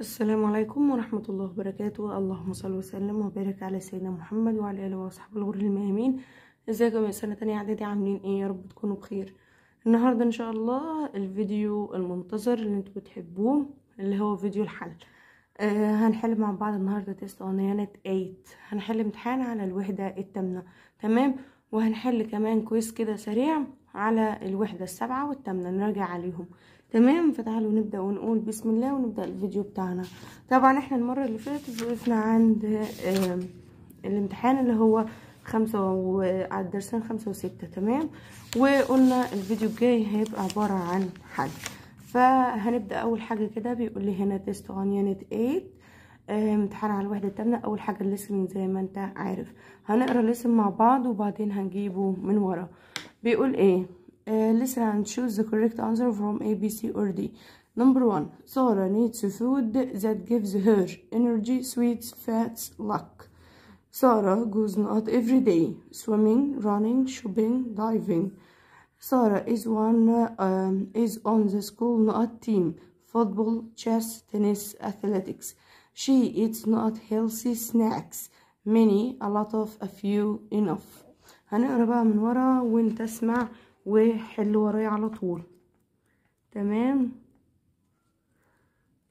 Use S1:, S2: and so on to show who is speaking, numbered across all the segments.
S1: السلام عليكم ورحمة الله وبركاته اللهم صل وسلم وبارك على سيدنا محمد وعلى آله وصحبه الغر الميامين ازيكم يا سنة تانية اعدادي عاملين ايه يا رب تكونوا بخير النهاردة ان شاء الله الفيديو المنتظر اللي انتوا بتحبوه اللي هو فيديو الحل آه هنحل مع بعض النهاردة تيست اون يانت هنحل امتحان على الوحدة التامنة تمام وهنحل كمان كويس كده سريع على الوحدة السابعة والتامنة نراجع عليهم تمام فتعالوا نبدا ونقول بسم الله ونبدا الفيديو بتاعنا طبعا احنا المره اللي فاتت وقفنا عند الامتحان اللي هو خمسة و... على الدرسين خمسة وستة تمام وقلنا الفيديو الجاي هيبقى عبارة عن حل فهنبدأ أول حاجة كده بيقول لي هنا تيست اون يونت 8 امتحان على الوحدة التامنة أول حاجة الليسن زي ما أنت عارف هنقرا الليسن مع بعض وبعدين هنجيبه من ورا بيقول ايه Uh, listen and choose the correct answer from A, B, C, or D. Number one, Sarah needs food that gives her energy, sweets, fats, luck. Sarah goes out every day, swimming, running, shopping, diving. Sarah is one uh, um, is on the school not team, football, chess, tennis, athletics. She eats not healthy snacks, many, a lot of, a few, enough. هنقرا بقى من ورا وانت اسمع وحل ورايا على طول تمام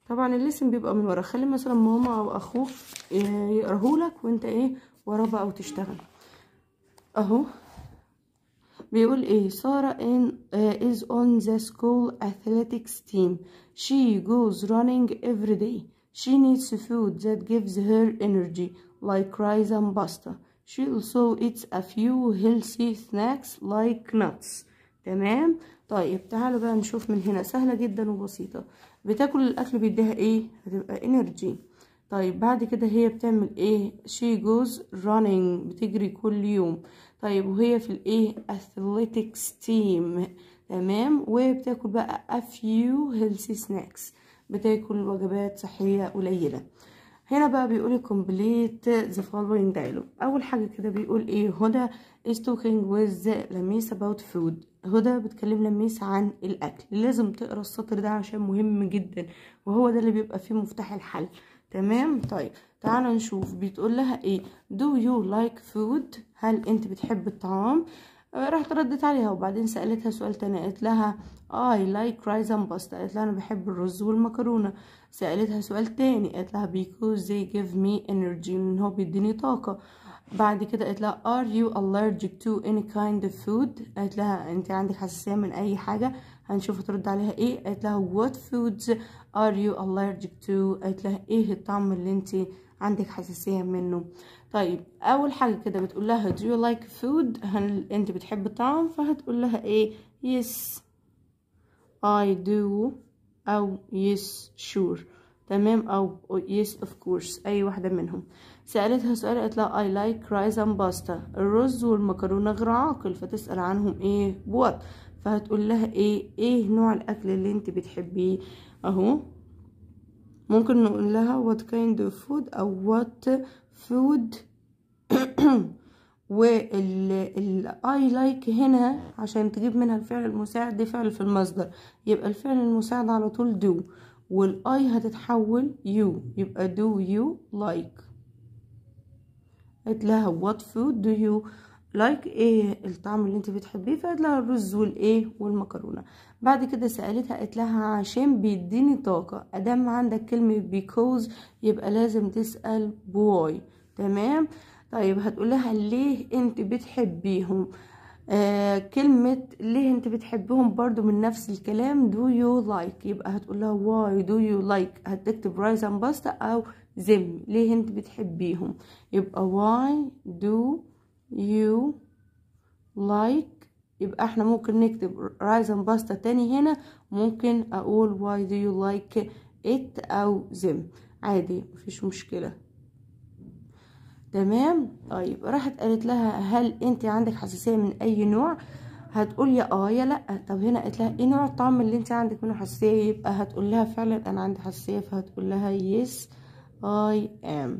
S1: طبعا الاسم بيبقى من ورا خلي مثلا ماما او اخوك آه، يقراهولك وانت ايه وراه بقى وتشتغل اهو بيقول ايه سارة ان از اون ذا سكول athletics team she goes running every day she needs food that gives her energy like rice and pasta she also eats a few healthy snacks like nuts تمام طيب تعالوا بقى نشوف من هنا سهله جدا وبسيطه بتاكل الاكل بيديها ايه هتبقى انرجي طيب بعد كده هي بتعمل ايه she goes running بتجري كل يوم طيب وهي في الايه athletics team تمام وبتاكل بقى a few healthy snacks بتاكل وجبات صحيه قليله هنا بقى بيقول كومبليت ذا فولوينج دايلوج اول حاجه كده بيقول ايه هدى از توكينج ويز لميس اباوت فود هدى بتكلم لميس عن الاكل لازم تقرا السطر ده عشان مهم جدا وهو ده اللي بيبقى فيه مفتاح الحل تمام طيب تعالى نشوف بتقول لها ايه دو يو لايك فود هل انت بتحب الطعام رحت ردت عليها وبعدين سألتها سؤال تاني قالت لها I like rice and pasta قالت لها أنا بحب الرز والمكرونة سألتها سؤال تاني قالت لها because they give me energy إن هو بيديني طاقة بعد كده قالت لها are you allergic to any kind of food قالت لها انت عندك حساسية من اي حاجة هنشوف هترد عليها ايه قالت لها what foods are you allergic to قالت لها ايه الطعم اللي انت عندك حساسية منه طيب اول حاجه كده بتقول لها do you like food هل انت بتحب الطعام فهتقول لها ايه yes I do او yes sure تمام او yes of course اي واحده منهم سالتها سؤال قالت لها I like rice and pasta الرز والمكرونه غير عاقل فتسال عنهم ايه what فهتقول لها ايه ايه نوع الاكل اللي انت بتحبيه اهو ممكن نقول لها what kind of food او what فود والاي لايك هنا عشان تجيب منها الفعل المساعد دي فعل في المصدر يبقى الفعل المساعد على طول دو والاي هتتحول يو يبقى دو يو لايك قلت لها وات فود دو يو لايك ايه الطعم اللي انت بتحبيه فقالت لها الرز والايه والمكرونه بعد كده سالتها قالت لها عشان بيديني طاقه ادام عندك كلمه بيكوز يبقى لازم تسال بواي تمام طيب هتقول لها ليه انت بتحبيهم آه كلمة ليه انت بتحبهم برضو من نفس الكلام do you like يبقى هتقول لها why do you like هتكتب رايز and باستا او زم ليه انت بتحبيهم يبقى why do you like يبقى احنا ممكن نكتب رايزن باستا تاني هنا ممكن اقول why do you like it او them عادي مفيش مشكلة تمام طيب راحت قالت لها هل انت عندك حساسية من اي نوع هتقول يا اه يا لا طب هنا قالت لها ايه نوع الطعم اللي انت عندك منه حساسية يبقى هتقول لها فعلا انا عندي حساسية فهتقول لها yes I am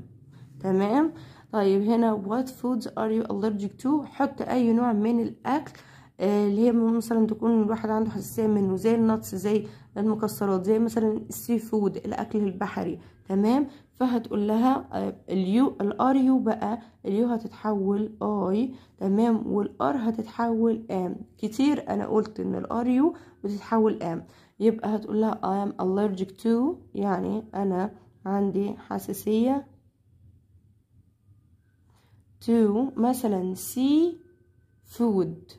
S1: تمام طيب هنا what foods are you allergic to حط اي نوع من الاكل آه، اللي هي مثلا تكون الواحد عنده حساسيه منه زي النتس زي المكسرات زي مثلا السي فود الاكل البحري تمام فهتقول لها اليو الار يو بقى اليو هتتحول اي تمام والار هتتحول ام كتير انا قلت ان الار يو بتتحول ام يبقى هتقول لها I am allergic تو يعني انا عندي حساسيه to مثلا sea food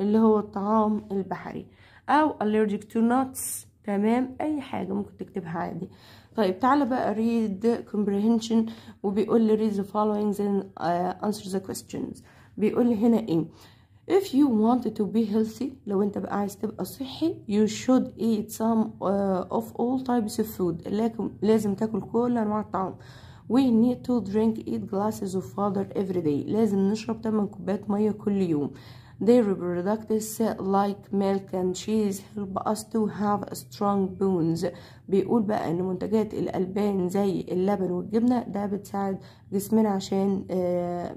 S1: اللي هو الطعام البحري او allergic to nuts تمام اي حاجة ممكن تكتبها عادي طيب تعالى بقى read comprehension وبيقول لي read the following then uh, answer the questions بيقول لي هنا ايه if you want to be healthy لو انت بقى عايز تبقى صحي you should eat some uh, of all types of food لكن لازم تاكل كل انواع الطعام we need to drink 8 glasses of water every day لازم نشرب 8 كوبايات مية كل يوم dairy products like milk and cheese help us to have strong bones بيقول بقى ان منتجات الالبان زي اللبن والجبنه ده بتساعد جسمنا عشان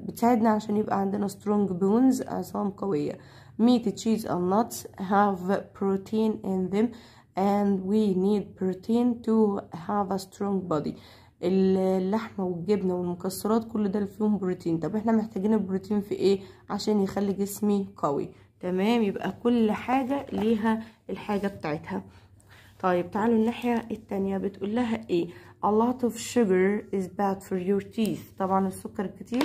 S1: بتساعدنا عشان يبقى عندنا strong bones عظام قويه meat cheese and nuts have protein in them and we need protein to have a strong body اللحمه والجبنه والمكسرات كل ده فيهم بروتين طب احنا محتاجين البروتين في ايه عشان يخلي جسمي قوي تمام يبقى كل حاجه ليها الحاجه بتاعتها طيب تعالوا الناحيه الثانيه بتقول لها ايه a lot of sugar is bad for your teeth طبعا السكر الكتير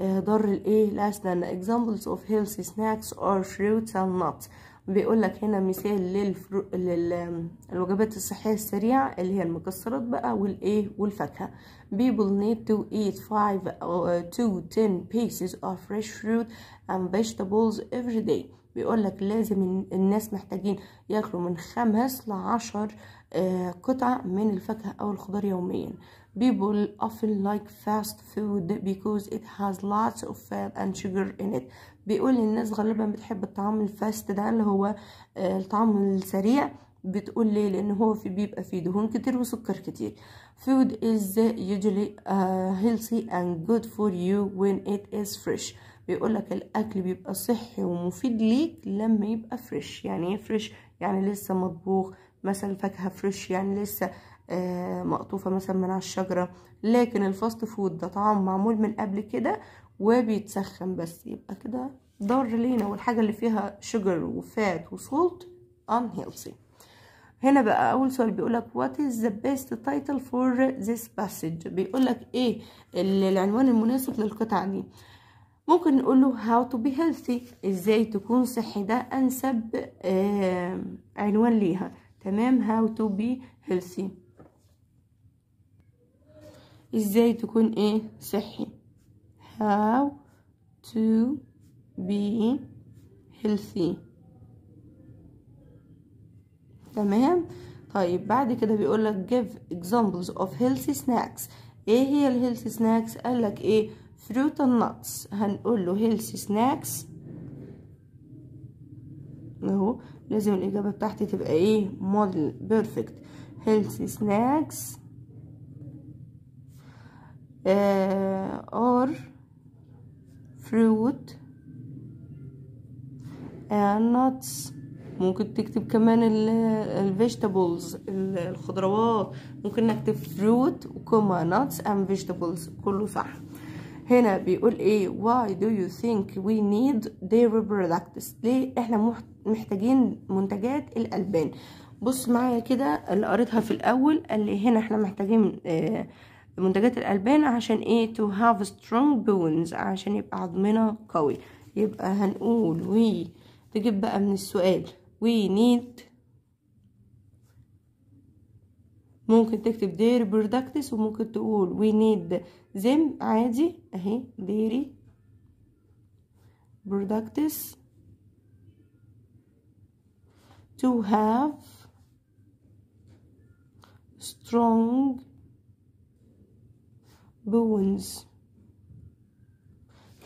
S1: آه، ضر الايه الاسنان examples of healthy snacks are fruits and nuts بيقول لك هنا مثال للفرو... للوجبات الصحيه السريعه اللي هي المكسرات بقى والايه والفاكهه people need to eat 5 to 10 pieces of fresh fruit and vegetables every day بيقول لك لازم الناس محتاجين ياكلوا من خمس لعشر آه، قطع من الفاكهه او الخضار يوميا People often like fast food because it has lots of fat and sugar in it بيقول الناس غالبا بتحب الطعام الفاست ده اللي هو آه، الطعام السريع بتقول ليه لان هو في بيبقى فيه دهون كتير وسكر كتير food is usually uh, healthy and good for you when it is fresh بيقولك الاكل بيبقى صحي ومفيد ليك لما يبقى فريش يعني ايه فريش يعني لسه مطبوخ مثلا فاكهه فريش يعني لسه آه، مقطوفة مثلا من على الشجرة لكن الفاست فود ده طعام معمول من قبل كده وبيتسخن بس يبقى كده ضار لينا والحاجة اللي فيها شجر وفات وسولت هيلثي هنا بقى اول سؤال وات از ذا بيست تايتل فور ذس باسج بيقول لك ايه العنوان المناسب للقطعة دي ممكن نقول له هاو تو بي هيلثي ازاي تكون صحي ده انسب آه عنوان ليها تمام هاو تو بي هيلثي ازاي تكون ايه صحي how to be healthy تمام طيب بعد كده بيقول لك give examples of healthy snacks ايه هي الهيلثي سناكس قال لك ايه fruit and nuts هنقول له healthy snacks اهو لازم الاجابه بتاعتي تبقى ايه model perfect healthy snacks آه، or fruit and آه، nuts ممكن تكتب كمان ال vegetables الخضروات ممكن نكتب fruit وكما nuts and vegetables كله صح هنا بيقول ايه why do you think we need dairy products ليه احنا محتاجين منتجات الالبان بص معايا كده اللي قريتها في الاول اللي هنا احنا محتاجين آه منتجات الألبان عشان ايه to have strong bones عشان يبقى عظمنا قوي يبقى هنقول we تجيب بقى من السؤال we need ممكن تكتب dairy products وممكن تقول we need them عادي اهي dairy products to have strong bones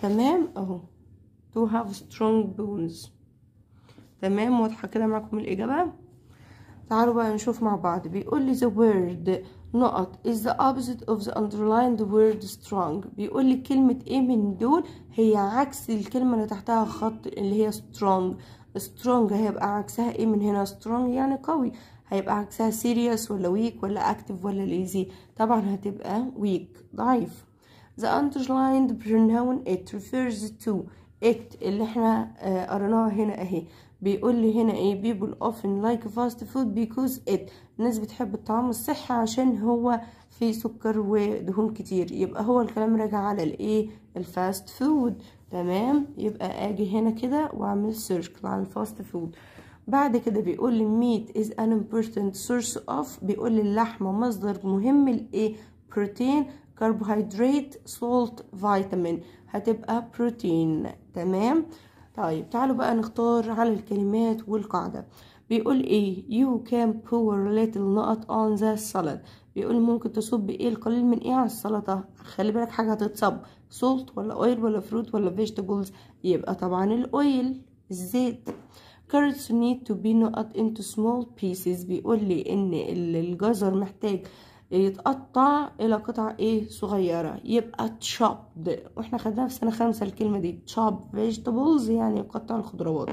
S1: تمام اهو to have strong bones تمام واضحه كده معاكم الاجابه تعالوا بقى نشوف مع بعض بيقول لي the word نقط is the opposite of the underlined word strong بيقول لي كلمة ايه من دول هي عكس الكلمة اللي تحتها خط اللي هي strong strong هيبقى عكسها ايه من هنا strong يعني قوي هيبقى عكسها serious ولا weak ولا active ولا lazy طبعا هتبقى weak ضعيف the underlined pronoun it refers to it اللي احنا آه، قريناها هنا اهي بيقول لي هنا ايه people often like fast food because it الناس بتحب الطعام الصحي عشان هو فيه سكر ودهون كتير يبقى هو الكلام راجع على الايه الفاست فود تمام يبقى اجي هنا كده واعمل سيركل على الفاست فود بعد كده بيقول لي meat is an important source of بيقول لي مصدر مهم لإيه protein carbohydrate salt vitamin هتبقى بروتين تمام طيب تعالوا بقى نختار على الكلمات والقاعدة بيقول ايه you can pour little nut on the salad بيقول ممكن تصب ايه القليل من ايه على السلطة خلي بالك حاجة هتتصب سولت ولا اويل ولا فروت ولا فيجيتابلز يبقى طبعا الاويل الزيت كارتس نيد تو بي نقط انتو سمول بيسز بيقول لي ان الجزر محتاج يتقطع الى قطع ايه صغيرة يبقى تشوبد واحنا خدناها في سنة خمسة الكلمة دي تشوب فيجيتابلز يعني يقطع الخضروات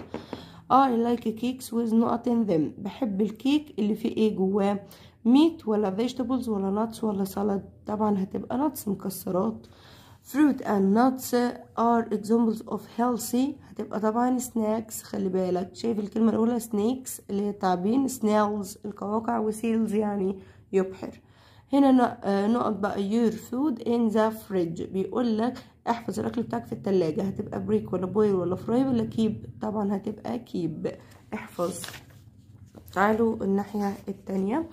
S1: I like cakes with نقط ان ذم بحب الكيك اللي فيه ايه جواه ميت ولا فيجيتابلز ولا ناتس ولا سلطة طبعا هتبقى ناتس مكسرات fruit and nuts are examples of healthy هتبقى طبعا snacks خلي بالك شايف الكلمة الأولى snakes اللي هي التعبين snails القواقع وسيلز يعني يبحر هنا آه، نقط بقى your food in the fridge بيقول لك احفظ الأكل بتاعك في التلاجة هتبقى break ولا boil ولا fry ولا keep طبعا هتبقى keep احفظ تعالوا الناحية التانية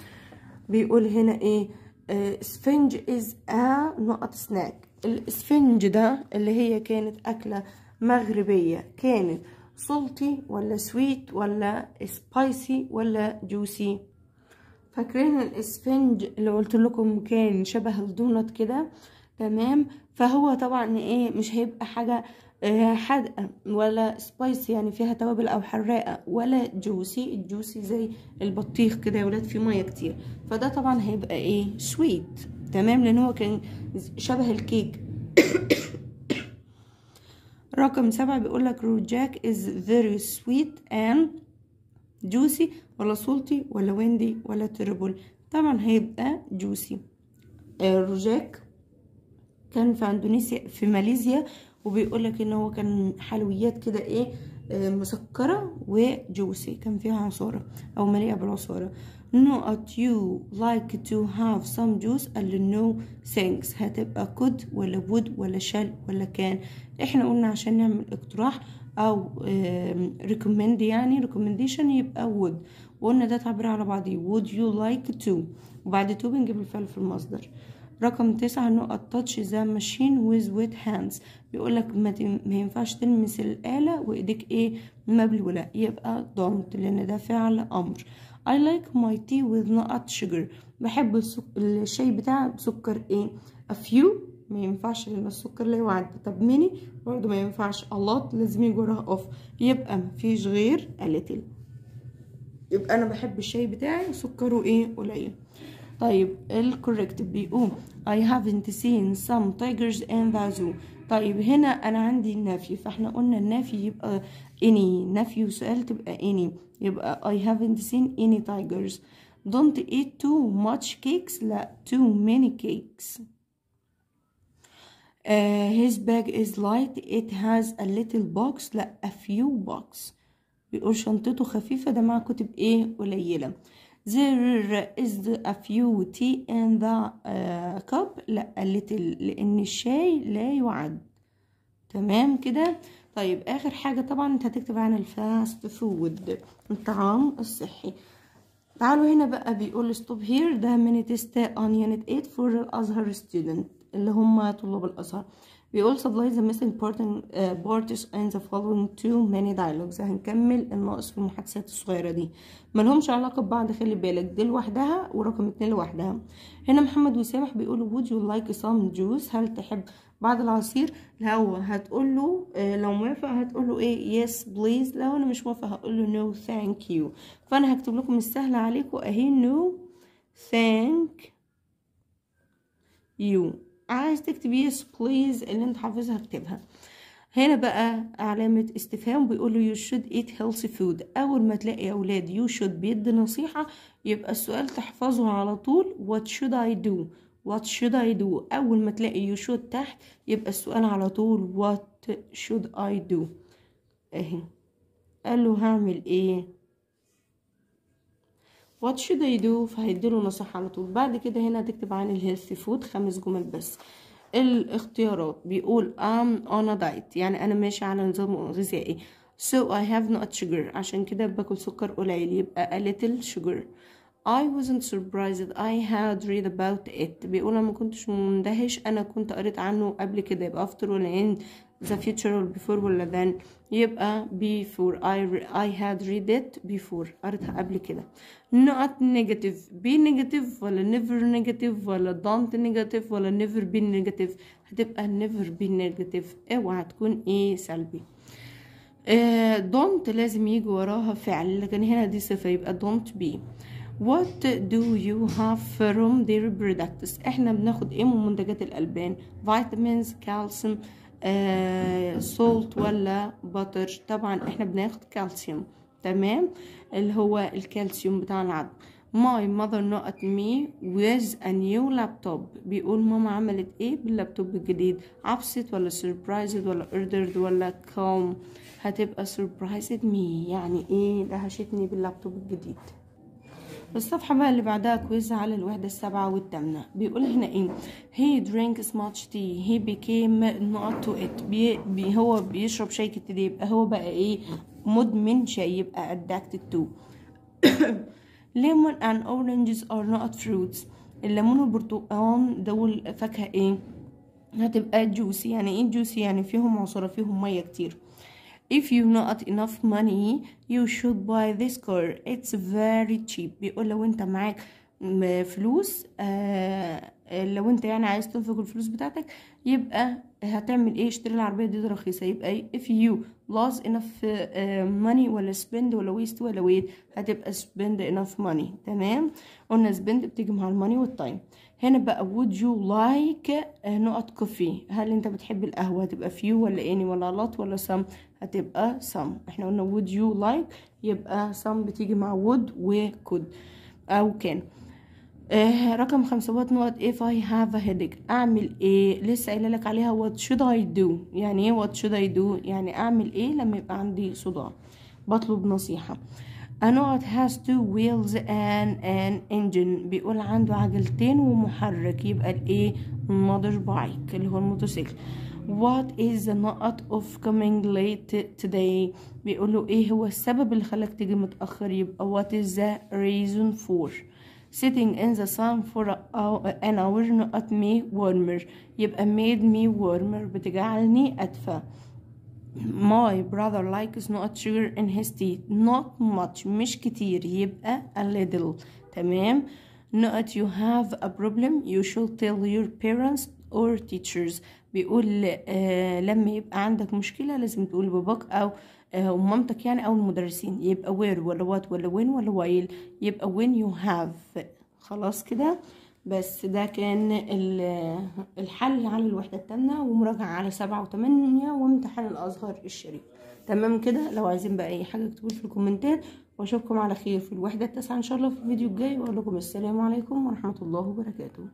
S1: بيقول هنا ايه آه، sponge از a نقط سناك الاسفنج ده اللي هي كانت اكله مغربيه كانت سلطي ولا سويت ولا سبايسي ولا جوسي فاكرين الاسفنج اللي قلت لكم كان شبه الدونت كده تمام فهو طبعا ايه مش هيبقى حاجه آه، حادقه ولا سبايسي يعني فيها توابل او حراقه ولا جوسي الجوسي زي البطيخ كده يا ولاد فيه ميه كتير فده طبعا هيبقى ايه سويت تمام لان هو كان شبه الكيك رقم سبعة بيقولك روجاك از فيري سويت اند جوسي ولا سلطي ولا ويندي ولا تربل طبعا هيبقى جوسي الروجاك آه، كان في اندونيسيا في ماليزيا لك ان هو كان حلويات كده ايه آه، مسكرة وجوسي كان فيها عصارة او مليئة بالعصارة not you like to have some juice قال له no thanks هتبقى could ولا would ولا shall ولا can احنا قلنا عشان نعمل اقتراح او recommend يعني recommendation يبقى would وقلنا ده تعبير على بعضيه would you like to وبعد to بنجيب الفعل في المصدر رقم تسعة نقط تاتش ذا ماشين with wet hands بيقولك ما, ما ينفعش تلمس الآلة وإيديك إيه مبلولة يبقى don't لأن ده فعل أمر I like my tea with not sugar بحب السك... الشاي بتاعي بسكر ايه a few ما ينفعش لان السكر لا يوعد طب many برضو ما ينفعش a lot لازم يجي وراها اوف يبقى مفيش غير a little يبقى انا بحب الشاي بتاعي سكره ايه قليل طيب الكوريكت بيقول I haven't seen some tigers in the zoo طيب هنا انا عندي النفي فاحنا قلنا النفي يبقى any نفي وسؤال تبقى any يبقى I haven't seen any tigers don't eat too much cakes لا too many cakes uh, his bag is light it has a little box لا a few box بيقول شنطته خفيفة ده مع كتب ايه قليلة There is a few tea in the uh, cup لا little لأن الشاي لا يعد تمام كده طيب آخر حاجة طبعا انت هتكتب عن الفاست فود الطعام الصحي تعالوا هنا بقى بيقول stop here ده من تيست on unit 8 فور الأزهر student اللي هم طلاب الأزهر We all supply the missing part in, uh, parts in the following two many dialogues هنكمل الناقص في المحادثات الصغيرة دي ملهمش علاقة ببعض خلي بالك دي لوحدها ورقم اتنين لوحدها هنا محمد وسامح بيقولوا would you like some juice هل تحب بعض العصير هو هتقول له آه، لو موافق هتقول له ايه yes please لو انا مش موافق هقول له no thank you فانا هكتب لكم السهل عليكم اهي no thank you عايز تكتب يس بليز اللي انت حافظها اكتبها هنا بقى علامة استفهام بيقول له you should eat healthy food أول ما تلاقي يا أولاد يو should بيدي نصيحة يبقى السؤال تحفظه على طول what should I do what should I do أول ما تلاقي you should تحت يبقى السؤال على طول what should I do أهي قال له هعمل إيه وات شود اي دو فهيديله نصيحه على طول بعد كده هنا هتكتب عن الهيلثي فود خمس جمل بس الاختيارات بيقول ام اون دايت يعني انا ماشي على نظام غذائي so I have not sugar عشان كده باكل سكر قليل يبقى a little sugar I wasn't surprised I had read about it بيقول انا ما كنتش مندهش انا كنت قريت عنه قبل كده يبقى after and the future or before ولا then يبقى before I, I had read it before قريتها قبل كده not negative be negative ولا never negative ولا don't negative ولا never be negative هتبقى never be negative اوعى تكون ايه سلبي uh, don't لازم يجي وراها فعل لكن هنا دي صفة يبقى don't be What do you have from their products؟ احنا بناخد ايه من منتجات الألبان؟ calcium, uh, آه سولت ولا بطر طبعا احنا بناخد كالسيوم تمام اللي هو الكالسيوم بتاع العظم ماي ماذر نقط مي ويز ا نيو لابتوب بيقول ماما عملت ايه باللابتوب الجديد عبست ولا سربرايزد ولا اوردرد ولا كوم هتبقى سربرايزد مي يعني ايه دهشتني باللابتوب الجديد الصفحة بقى اللي بعدها كويس على الوحدة السابعة والثامنة بيقول هنا ايه هي drinks much tea هي became not to it بي بي هو بيشرب شاي كتير يبقى هو بقى ايه مدمن شاي يبقى addicted to lemon and oranges are not fruits الليمون والبرتقال دول فاكهة ايه هتبقى جوسي يعني ايه جوسي يعني فيهم عصارة فيهم مية كتير if you not enough money you should buy this car it's very cheap بيقول لو انت معاك فلوس آه،, آه لو انت يعني عايز تنفق الفلوس بتاعتك يبقى هتعمل ايه اشتري العربيه دي رخيصه يبقى if you lost enough آه، money ولا spend ولا waste ولا wait هتبقى spend enough money تمام قلنا spend بتيجي مع الماني والتايم هنا بقى would you like آه، نقط كوفي هل انت بتحب القهوه هتبقى few ولا any ولا lot ولا some هتبقى some احنا قلنا would you like يبقى some بتيجي مع would و could او كان آه رقم خمسة وات نوت if I have a headache أعمل إيه لسه قايلة لك عليها what should I do يعني إيه what should I do يعني أعمل إيه لما يبقى عندي صداع بطلب نصيحة انوت has two wheels and an engine بيقول عنده عجلتين ومحرك يبقى الايه بايك اللي هو الموتوسيكل what is the not of coming late today بيقولوا ايه هو السبب اللي خلاك تيجي متأخر يبقى what is the reason for sitting in the sun for an hour not me warmer يبقى made me warmer بتجعلني أدفى my brother likes not sugar in his tea not much مش كتير يبقى a little تمام not you have a problem you should tell your parents or teachers بيقول آه، لما يبقى عندك مشكلة لازم تقول باباك أو آه، مامتك يعني أو المدرسين يبقى where ولا what ولا when ولا while يبقى when you have خلاص كده بس ده كان الحل على الوحدة التامنة ومراجعة على سبعة وتمانية وامتحان الأصغر الشريف تمام كده لو عايزين بقى أي حاجة اكتبوا في الكومنتات واشوفكم على خير في الوحدة التاسعة ان شاء الله في الفيديو الجاي واقول لكم السلام عليكم ورحمة الله وبركاته